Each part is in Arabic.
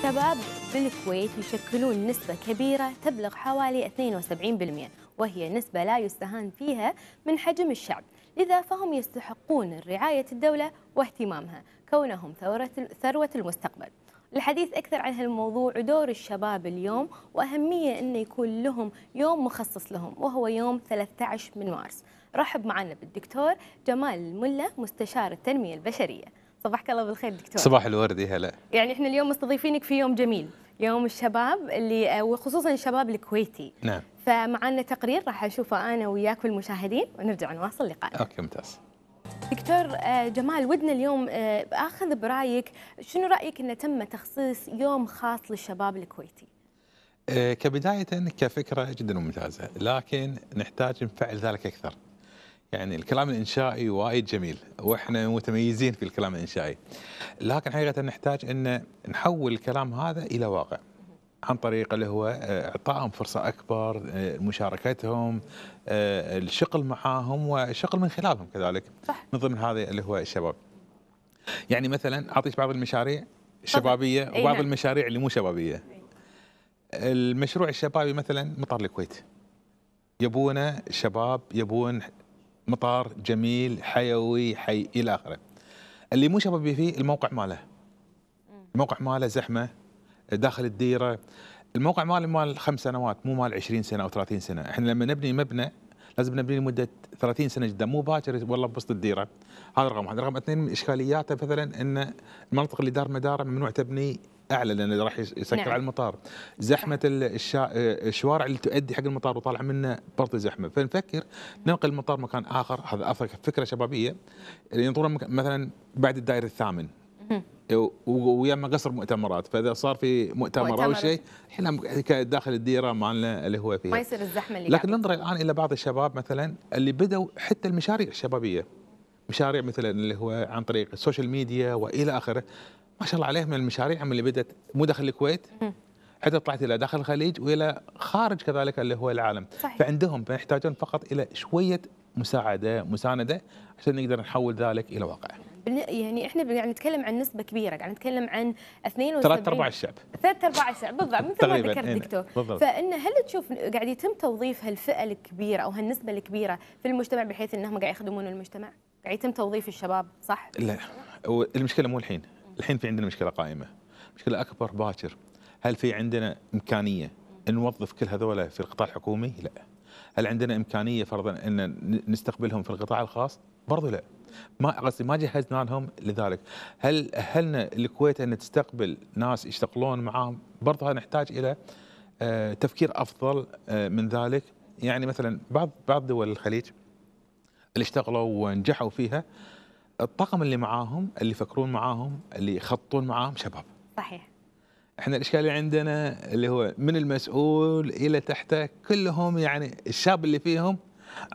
الشباب بالكويت يشكلون نسبة كبيرة تبلغ حوالي 72% وهي نسبة لا يستهان فيها من حجم الشعب لذا فهم يستحقون رعاية الدولة واهتمامها كونهم ثروة المستقبل الحديث أكثر عن هالموضوع ودور الشباب اليوم وأهمية أنه يكون لهم يوم مخصص لهم وهو يوم 13 من مارس رحب معنا بالدكتور جمال الملا مستشار التنمية البشرية صباحك الله بالخير دكتور صباح الورد هلا يعني احنا اليوم مستضيفينك في يوم جميل يوم الشباب اللي آه، وخصوصا الشباب الكويتي نعم فمعنا تقرير راح اشوفه انا وياك والمشاهدين ونرجع نواصل لقائنا اوكي ممتاز دكتور آه، جمال ودنا اليوم آه، اخذ برايك شنو رايك انه تم تخصيص يوم خاص للشباب الكويتي؟ كبدايه كفكره جدا ممتازه لكن نحتاج نفعل ذلك اكثر. يعني الكلام الانشائي وايد جميل واحنا متميزين في الكلام الانشائي لكن حقيقه نحتاج ان نحول الكلام هذا الى واقع عن طريق اللي هو آه، اعطائهم فرصه اكبر آه، مشاركتهم آه، الشغل معاهم والشغل من خلالهم كذلك صح. من ضمن هذا اللي هو الشباب يعني مثلا اعطيك بعض المشاريع الشبابيه طبعا. وبعض نعم. المشاريع اللي مو شبابيه المشروع الشبابي مثلا مطار الكويت يبونه شباب يبون مطار جميل حيوي حي الى اخره اللي مو شبابي فيه الموقع ماله الموقع ماله زحمه داخل الديره الموقع ماله مال خمس سنوات مو مال 20 سنه او 30 سنه احنا لما نبني مبنى لازم نبني لمده 30 سنه جدا مو باكر والله بوسط الديره هذا رقم واحد رقم اثنين من اشكالياته مثلا ان المناطق اللي دار مداره ممنوع تبني اعلى لانه راح يسكر نعم. على المطار زحمه الشا... الشوارع اللي تؤدي حق المطار وطالع منه برضه زحمه فنفكر ننقل المطار مكان اخر هذا افضل فكره شبابيه ينطونا مثلا بعد الدائري الثامن وياما قصر مؤتمرات فاذا صار في مؤتمر, مؤتمر او شيء احنا داخل الديره مالنا اللي هو فيها ما يصير الزحمه اللي لكن ننظر الان الى بعض الشباب مثلا اللي بدوا حتى المشاريع الشبابيه مشاريع مثلا اللي هو عن طريق السوشيال ميديا والى اخره ما شاء الله عليه من المشاريع اللي بدات مو داخل الكويت حتى طلعت الى داخل الخليج والى خارج كذلك اللي هو العالم صحيح. فعندهم يحتاجون فقط الى شويه مساعده مسانده عشان نقدر نحول ذلك الى واقع يعني احنا قاعد يعني نتكلم عن نسبه كبيره قاعد نتكلم عن 72 ثلاث ارباع الشعب ثلاث ارباع الشعب بالضبط مثل ما ذكرت إيه، دكتور فانه فان هل تشوف قاعد يتم توظيف هالفئه الكبيره او هالنسبه الكبيره في المجتمع بحيث انهم قاعد يخدمون المجتمع قاعد يتم توظيف الشباب صح لا المشكله مو الحين الحين في عندنا مشكله قائمه مشكله اكبر باكر هل في عندنا امكانيه نوظف كل هذول في القطاع الحكومي لا هل عندنا امكانيه فرضا ان نستقبلهم في القطاع الخاص برضو لا ما قصدي ما جهزنا لهم لذلك هل اهلنا الكويت ان تستقبل ناس يشتغلون معاهم برضه نحتاج الى آه، تفكير افضل آه، من ذلك يعني مثلا بعض بعض دول الخليج اللي اشتغلوا ونجحوا فيها الطاقم اللي معاهم اللي يفكرون معاهم اللي يخطون معاهم شباب صحيح احنا الاشكال اللي عندنا اللي هو من المسؤول الى تحته كلهم يعني الشاب اللي فيهم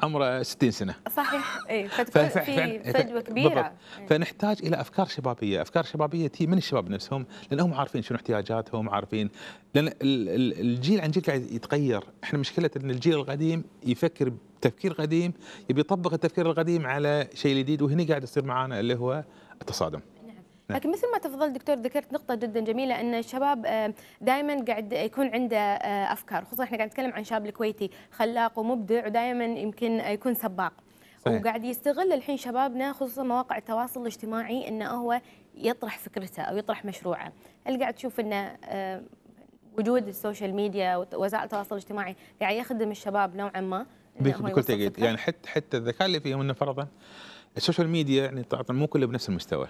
عمره 60 سنه صحيح اي إيه، فتكون في فجوه كبيره بالضبط. إيه. فنحتاج الى افكار شبابيه افكار شبابيه تي من الشباب نفسهم لانهم عارفين شنو احتياجاتهم عارفين لان الجيل عن جيل قاعد يتغير احنا مشكله ان الجيل القديم يفكر تفكير قديم يبي يطبق التفكير القديم على شيء جديد وهنا قاعد يصير معانا اللي هو التصادم نعم. نعم. لكن مثل ما تفضل دكتور ذكرت نقطة جدا جميلة أن الشباب آه، دائما قاعد يكون عنده آه، أفكار خصوصا احنا قاعد نتكلم عن شاب الكويتي خلاق ومبدع ودائما يمكن يكون سباق صحيح. وقاعد يستغل الحين شبابنا خصوصا مواقع التواصل الاجتماعي أنه هو يطرح فكرته أو يطرح مشروعه هل قاعد تشوف أنه آه، وجود السوشيال ميديا ووسائل التواصل الاجتماعي قاعد يخدم الشباب نوعا ما يعني بكل تاكيد يعني حتى حتى الذكاء اللي فيهم انه فرضا السوشيال ميديا يعني مو كله بنفس المستوى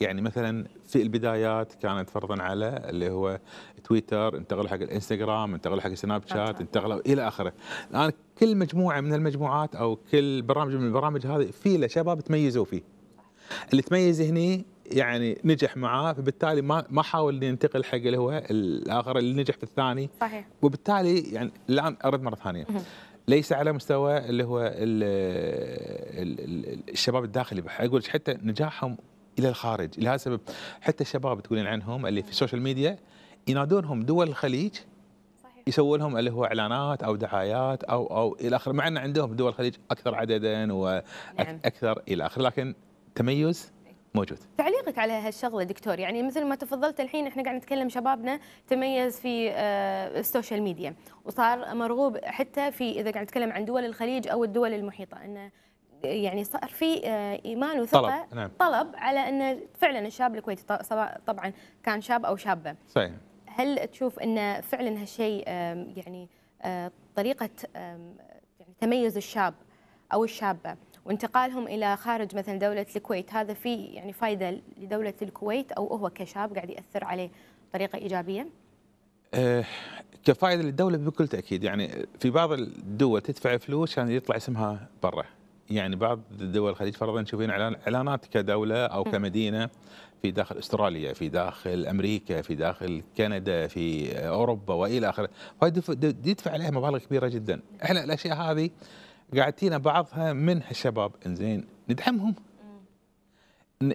يعني مثلا في البدايات كانت فرضا على اللي هو تويتر انتقلوا حق الانستغرام انتقلوا حق سناب شات انتقلوا الى اخره الان كل مجموعه من المجموعات او كل برامج من البرامج هذه في له شباب تميزوا فيه اللي تميز هني يعني نجح معاه فبالتالي ما ما حاول ينتقل حق اللي هو الاخر اللي نجح في الثاني صحيح وبالتالي يعني الان ارد مره ثانيه ليس على مستوى اللي هو الـ الـ الشباب الداخلي اقول حتى نجاحهم الى الخارج لهذا السبب حتى الشباب تقولين عنهم اللي في السوشيال ميديا ينادونهم دول الخليج يسووا لهم اللي هو اعلانات او دعايات او او الى اخره مع ان عندهم دول الخليج اكثر عددا واكثر نعم. الى اخره لكن تميز موجود تعليقك على هالشغله دكتور يعني مثل ما تفضلت الحين احنا قاعد نتكلم شبابنا تميز في آه، السوشيال ميديا وصار مرغوب حتى في اذا قاعد نتكلم عن دول الخليج او الدول المحيطه انه يعني صار في آه، ايمان وثقه طلب, نعم. طلب على ان فعلا الشاب الكويتي طبعا كان شاب او شابه صحيح هل تشوف ان فعلا هالشيء يعني آه، طريقه يعني تميز الشاب او الشابه وانتقالهم الى خارج مثلا دوله الكويت هذا في يعني فائده لدوله الكويت او هو كشاب قاعد ياثر عليه بطريقه ايجابيه؟ أه كفائده للدوله بكل تاكيد يعني في بعض الدول تدفع فلوس عشان يطلع اسمها برا يعني بعض دول الخليج فرضا تشوفين اعلانات كدوله او كمدينه في داخل استراليا في داخل امريكا في داخل كندا في اوروبا والى اخره يدفع عليها مبالغ كبيره جدا احنا الاشياء هذه قاعد تينا بعضها من هالشباب انزين ندعمهم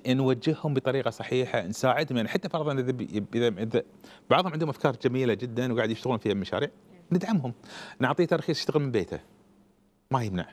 نوجههم بطريقه صحيحه نساعدهم يعني حتى فرضا اذا اذا بعضهم عندهم افكار جميله جدا وقاعد يشتغلون فيها مشاريع ندعمهم نعطيه ترخيص يشتغل من بيته ما يمنع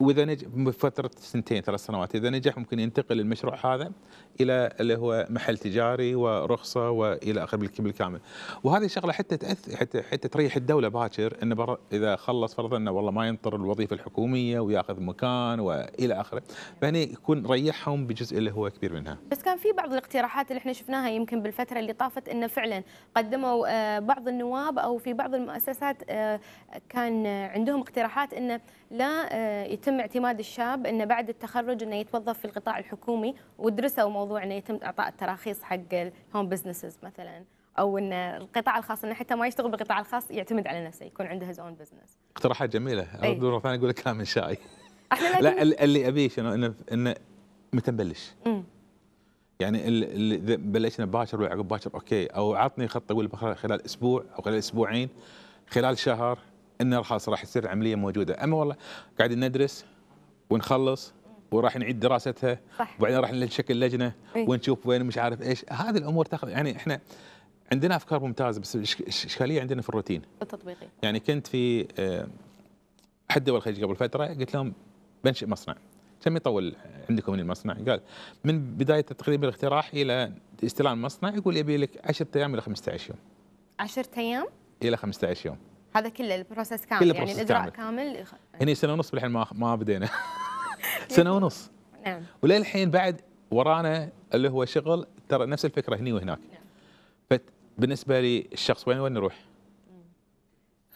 واذا نجح بفتره سنتين ثلاث سنوات اذا نجح ممكن ينتقل المشروع هذا الى اللي هو محل تجاري ورخصه والى اخره بالكامل وهذه الشغله حتى تاثر حتى حتى تريح الدوله باكر انه بر... اذا خلص فرضا انه والله ما ينطر الوظيفه الحكوميه وياخذ مكان والى اخره فهنا يكون ريحهم بجزء اللي هو كبير منها بس كان في بعض الاقتراحات اللي احنا شفناها يمكن بالفتره اللي طافت انه فعلا قدموا آه، بعض النواب او في بعض المؤسسات آه، كان عندهم اقتراحات انه لا آه، يتم يتم اعتماد الشاب انه بعد التخرج انه يتوظف في القطاع الحكومي ودرسوا موضوع انه يتم اعطاء التراخيص حق الهوم بزنسز مثلا او ان القطاع الخاص انه حتى ما يشتغل بالقطاع الخاص يعتمد على نفسه يكون عنده هيز اون بزنس اقتراحات جميله مره ثانيه اقول لك كلام من شاي لا اللي ابيه شنو انه انه متى نبلش؟ يعني اذا بلشنا باكر وعقب باكر اوكي او عطني خطه اقول خلال اسبوع او خلال اسبوعين خلال شهر ان خلاص راح تصير العمليه موجوده اما والله قاعدين ندرس ونخلص وراح نعيد دراستها صح. وبعدين راح نشكل لجنه ايه؟ ونشوف وين مش عارف ايش هذه الامور تاخذ يعني احنا عندنا افكار ممتازه بس الاشكاليه عندنا في الروتين التطبيقي يعني كنت في آه، احد دول الخليج قبل فتره قلت لهم بنشئ مصنع كم يطول عندكم من المصنع؟ قال من بدايه تقريبا الاقتراح الى استلام المصنع يقول يبي لك 10 ايام الى 15 يوم 10 ايام؟ الى 15 يوم هذا كله البروسيس كامل كله يعني الاجراء كامل, كامل. هني سنه ونص بالحين ما ما بدينا سنه ونص نعم وللحين بعد ورانا اللي هو شغل ترى نفس الفكره هني وهناك نعم. فبالنسبه للشخص وين وين نروح؟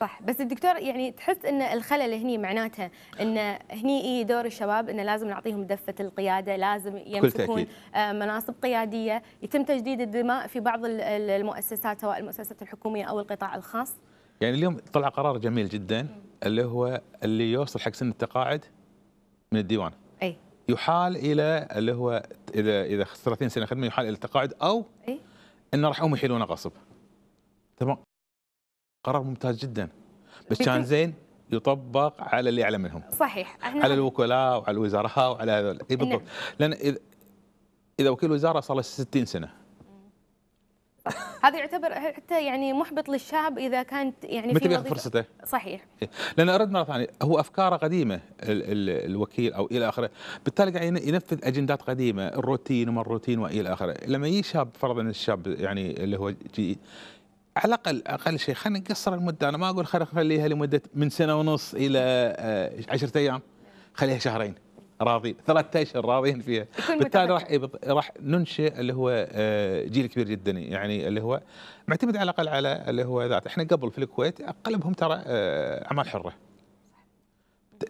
صح بس الدكتور يعني تحس ان الخلل هني معناته ان هني اي دور الشباب انه لازم نعطيهم دفه القياده لازم يمسكون آه، مناصب قياديه يتم تجديد الدماء في بعض المؤسسات سواء المؤسسات الحكوميه او القطاع الخاص يعني اليوم طلع قرار جميل جدا اللي هو اللي يوصل حق سن التقاعد من الديوان اي يحال الى اللي هو اذا اذا 30 سنه خدمه يحال الى التقاعد او اي انه راح هم يحيلونه غصب تمام قرار ممتاز جدا بس كان زين يطبق على اللي اعلى منهم صحيح على الوكلاء وعلى الوزراء وعلى هذول اي بالضبط لان اذا وكيل وزاره صار له 60 سنه هذا يعتبر حتى يعني محبط للشاب اذا كانت يعني متى بياخذ فرصته صحيح إيه. لان ارد مره ثانيه هو افكاره قديمه ال ال الوكيل او الى اخره بالتالي قاعد ينفذ اجندات قديمه الروتين وما الروتين والى اخره لما يجي شاب فرضا الشاب يعني اللي هو جي على الاقل اقل شيء خلينا نقصر المده انا ما اقول خليها لمده من سنه ونص الى 10 آه، ايام خليها شهرين راضين 13 اشهر راضين فيها بالتالي راح راح ننشئ اللي هو آه، جيل كبير جدا يعني اللي هو معتمد على الاقل على اللي هو ذات احنا قبل في الكويت اقلبهم ترى آه، اعمال حره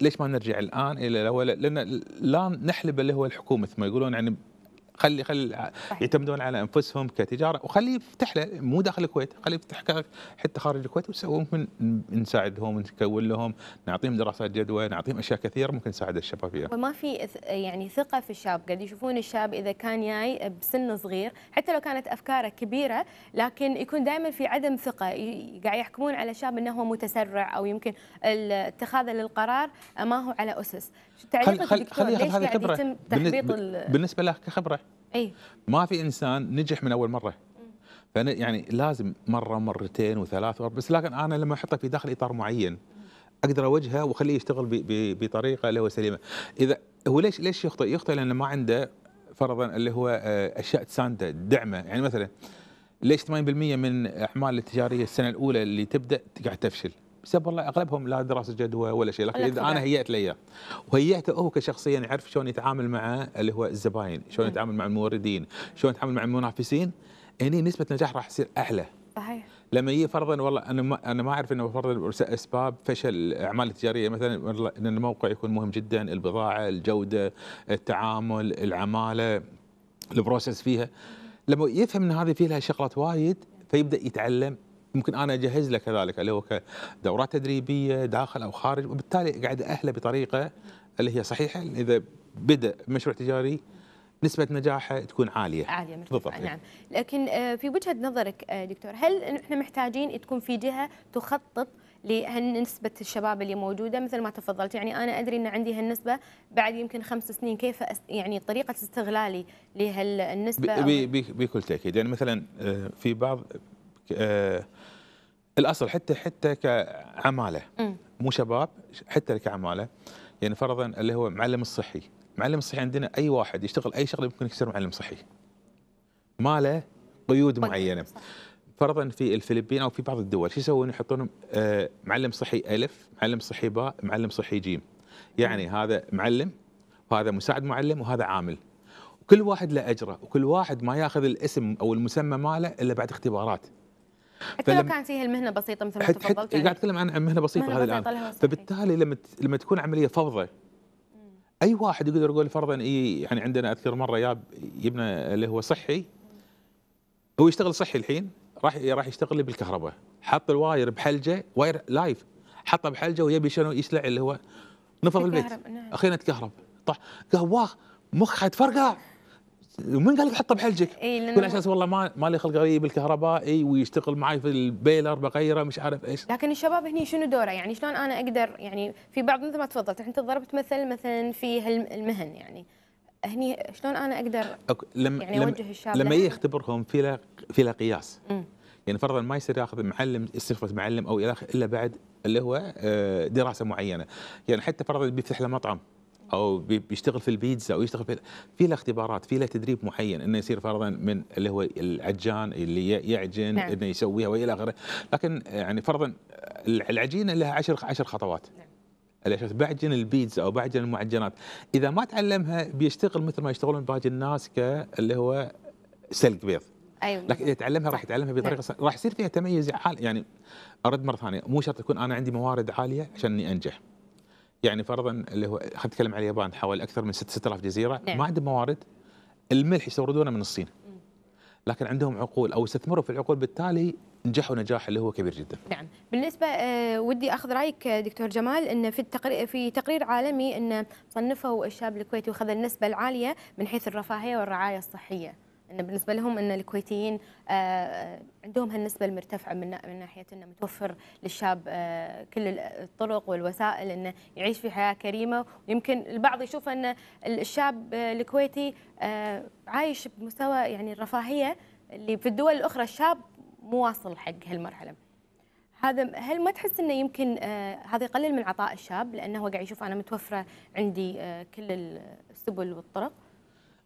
ليش ما نرجع الان الى الاول لان لا نحلب اللي هو الحكومه مثل ما يقولون يعني خلي خلي يعتمدون على انفسهم كتجاره وخليه يفتح له مو داخل الكويت خليه يفتح حتى خارج الكويت وسووا ممكن نساعدهم نكون لهم نعطيهم دراسات جدوى نعطيهم اشياء كثيره ممكن تساعد الشباب فيها ما في يعني ثقه في الشاب قاعد يشوفون الشاب اذا كان جاي بسن صغير حتى لو كانت افكاره كبيره لكن يكون دائما في عدم ثقه قاعد يحكمون على شاب انه هو متسرع او يمكن اتخاذه للقرار ما هو على اسس تعليقك خل خل ليش هذه خبره يتم تحبيط بالنسبه له كخبره اي ما في انسان نجح من اول مره فانا يعني لازم مره مرتين وثلاث واربع بس لكن انا لما احطه في داخل اطار معين اقدر اوجهه واخليه يشتغل بطريقه اللي هو سليمه اذا هو ليش ليش يخطئ يخطئ لانه ما عنده فرضا اللي هو آه، اشياء تسانده دعمه يعني مثلا ليش 80% من الاعمال التجاريه السنه الاولى اللي تبدا قاعد تفشل بسبب الله اغلبهم لا دراسه جدوى ولا شيء لكن اذا انا هيئت له اياه وهيئته هو كشخصيا يعرف شلون يتعامل مع اللي هو الزباين، شلون نعم. يتعامل مع الموردين، شلون يتعامل مع المنافسين هني نسبه نجاح راح تصير اعلى. صحيح لما يجي فرضا والله انا ما انا ما اعرف انه فرضا اسباب فشل الاعمال التجاريه مثلا ان الموقع يكون مهم جدا، البضاعه، الجوده، التعامل، العماله، البروسس فيها. لما يفهم ان هذه فيها شغلات وايد فيبدا يتعلم ممكن انا اجهز له كذلك اللي هو كدورات تدريبيه داخل او خارج وبالتالي قاعد اهله بطريقه اللي هي صحيحه اذا بدا مشروع تجاري نسبة نجاحه تكون عالية عالية بالضبط نعم لكن آه، في وجهة نظرك آه، دكتور هل احنا محتاجين تكون في جهة تخطط لهالنسبة الشباب اللي موجودة مثل ما تفضلت يعني أنا أدري أن عندي هالنسبة بعد يمكن خمس سنين كيف يعني طريقة استغلالي لهالنسبة بكل تأكيد يعني مثلا آه، في بعض آه، الاصل حتى حتى كعماله مو شباب حتى كعماله يعني فرضا اللي هو معلم الصحي معلم الصحي عندنا اي واحد يشتغل اي شغله ممكن يصير معلم صحي ماله قيود طيب، معينه فرضا في الفلبين او في بعض الدول شو يسوون يحطون آه، معلم صحي الف معلم صحي باء معلم صحي جيم يعني هذا معلم وهذا مساعد معلم وهذا عامل وكل واحد له اجره وكل واحد ما ياخذ الاسم او المسمى ماله الا بعد اختبارات حتى لو كانت هي المهنه بسيطه مثل ما تفضلت قاعد يعني اتكلم عن مهنه بسيطه هذه الان فبالتالي لما لما تكون عمليه فوضى اي واحد يقدر يقول فرضا اي يعني عندنا اذكر مره ياب يبنى اللي هو صحي هو يشتغل صحي الحين راح راح يشتغل بالكهرباء حط الواير بحلجه واير لايف حطه بحلجه ويبي شنو يسلع اللي هو نفض البيت نعم. اخينا تكهرب طح طيب، قهوه مخ حتفرقع ومن قال لك حطه بحلجك؟ اي لانه على اساس والله ما ما لي خلق غريب الكهربائي ويشتغل معي في البيلر بغيره مش عارف ايش لكن الشباب هني شنو دوره يعني شلون انا اقدر يعني في بعض مثل ما تفضلت انت ضربت مثل مثلا في هالمهن يعني هني شلون انا اقدر يعني اوجه الشاب لما يختبرهم في له في له قياس يعني فرضا ما يصير ياخذ معلم استشفت معلم او الى الا بعد اللي هو آه، دراسه معينه يعني حتى فرضا بيفتح له مطعم او بيشتغل في البيتزا او يشتغل في في له اختبارات في له تدريب معين انه يصير فرضا من اللي هو العجان اللي يعجن نعم. انه يسويها والى اخره لكن يعني فرضا العجينه لها عشر عشر خطوات نعم. الاشخاص بعجن البيتزا او بعجن المعجنات اذا ما تعلمها بيشتغل مثل ما يشتغلون باقي الناس اللي هو سلك بيض ايوه لكن اذا تعلمها راح يتعلمها بطريقه نعم. راح يصير فيها تميز عالي يعني ارد مره ثانيه مو شرط تكون انا عندي موارد عاليه عشان اني انجح يعني فرضا اللي هو خلينا نتكلم عن اليابان حوالي اكثر من 6000 جزيره نعم. ما عندهم موارد الملح يستوردونه من الصين لكن عندهم عقول او استثمروا في العقول بالتالي نجحوا نجاح اللي هو كبير جدا. نعم، بالنسبه آه، ودي اخذ رايك آه، دكتور جمال ان في التقرير في تقرير عالمي ان صنفوا الشاب الكويتي وخذ النسبه العاليه من حيث الرفاهيه والرعايه الصحيه. ان بالنسبه لهم ان الكويتيين آه، آه، عندهم هالنسبه المرتفعه من من ناحيه انه متوفر للشاب آه، كل الطرق والوسائل انه يعيش في حياه كريمه ويمكن البعض يشوف ان الشاب الكويتي عايش بمستوى يعني الرفاهيه اللي في الدول الاخرى الشاب مو واصل حق هالمرحله هذا هل ما تحس انه يمكن هذا يقلل من عطاء الشاب لانه هو قاعد يشوف انا متوفره عندي كل السبل والطرق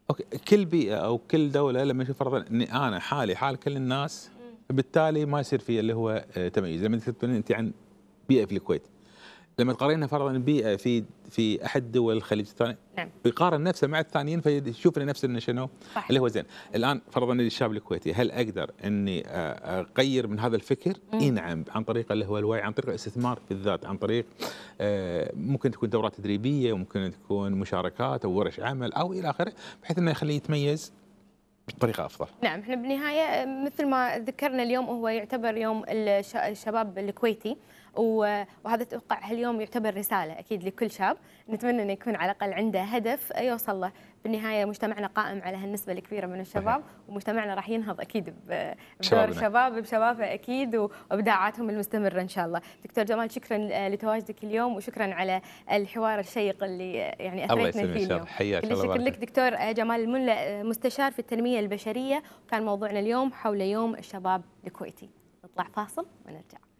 اوكي كل بيئه او كل دوله لما يشوف فرضا اني انا حالي حال كل الناس بالتالي ما يصير في اللي هو آه، تميز لما تتكلم انت عن بيئه في الكويت لما تقارنها فرضا بيئه في في احد دول الخليج الثاني نعم. يقارن نفسه مع الثانيين فيشوف نفسه انه شنو صح. اللي هو زين الان فرضا الشاب الكويتي هل اقدر اني آه، اغير من هذا الفكر اي نعم عن طريق اللي هو الوعي عن طريق الاستثمار بالذات عن طريق آه، ممكن تكون دورات تدريبيه ممكن تكون مشاركات او ورش عمل او الى اخره بحيث انه يخليه يتميز بطريقه افضل. نعم احنا بالنهايه آه، مثل ما ذكرنا اليوم هو يعتبر يوم الشباب الكويتي. وهذا اتوقع هاليوم يعتبر رساله اكيد لكل شاب نتمنى انه يكون على الاقل عنده هدف يوصل له بالنهايه مجتمعنا قائم على هالنسبه الكبيره من الشباب ومجتمعنا راح ينهض اكيد بدور الشباب بشبابه اكيد وابداعاتهم المستمره ان شاء الله دكتور جمال شكرا لتواجدك اليوم وشكرا على الحوار الشيق اللي يعني اثريتنا فيه اليوم حياك الله شكرا لك دكتور جمال الملا مستشار في التنميه البشريه كان موضوعنا اليوم حول يوم الشباب الكويتي نطلع فاصل ونرجع